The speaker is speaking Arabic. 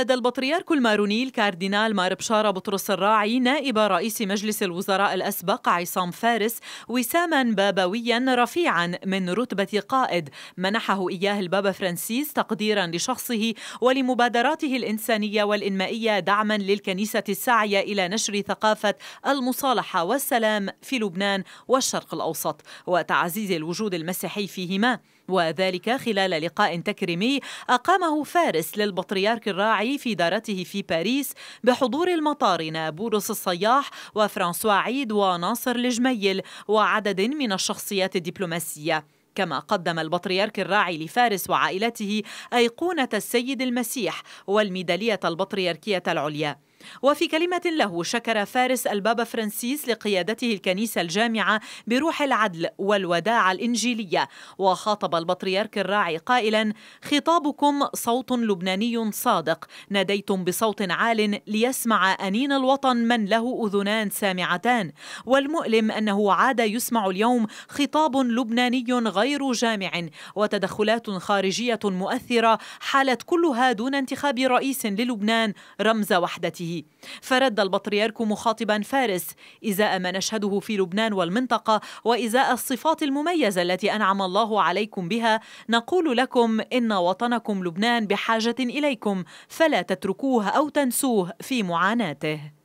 لدى البطريرك الماروني الكاردينال مار بشارة بطرس الراعي نائب رئيس مجلس الوزراء الأسبق عصام فارس وساما بابويا رفيعا من رتبة قائد منحه إياه البابا فرانسيس تقديرا لشخصه ولمبادراته الإنسانية والإنمائية دعما للكنيسة الساعية إلى نشر ثقافة المصالحة والسلام في لبنان والشرق الأوسط وتعزيز الوجود المسيحي فيهما وذلك خلال لقاء تكريمي أقامه فارس للبطريرك الراعي الصياعي في دارته في باريس بحضور المطارنة بورس الصياح وفرانسوا عيد وناصر الجميل وعدد من الشخصيات الدبلوماسية كما قدم البطريرك الراعي لفارس وعائلته أيقونة السيد المسيح والميدالية البطريركية العليا وفي كلمة له شكر فارس البابا فرانسيس لقيادته الكنيسة الجامعة بروح العدل والوداعة الإنجيلية وخاطب البطريرك الراعي قائلا خطابكم صوت لبناني صادق ناديتم بصوت عال ليسمع أنين الوطن من له أذنان سامعتان والمؤلم أنه عاد يسمع اليوم خطاب لبناني غير جامع وتدخلات خارجية مؤثرة حالت كلها دون انتخاب رئيس للبنان رمز وحدته فرد البطريرك مخاطبا فارس إزاء ما نشهده في لبنان والمنطقة وإزاء الصفات المميزة التي أنعم الله عليكم بها نقول لكم إن وطنكم لبنان بحاجة إليكم فلا تتركوه أو تنسوه في معاناته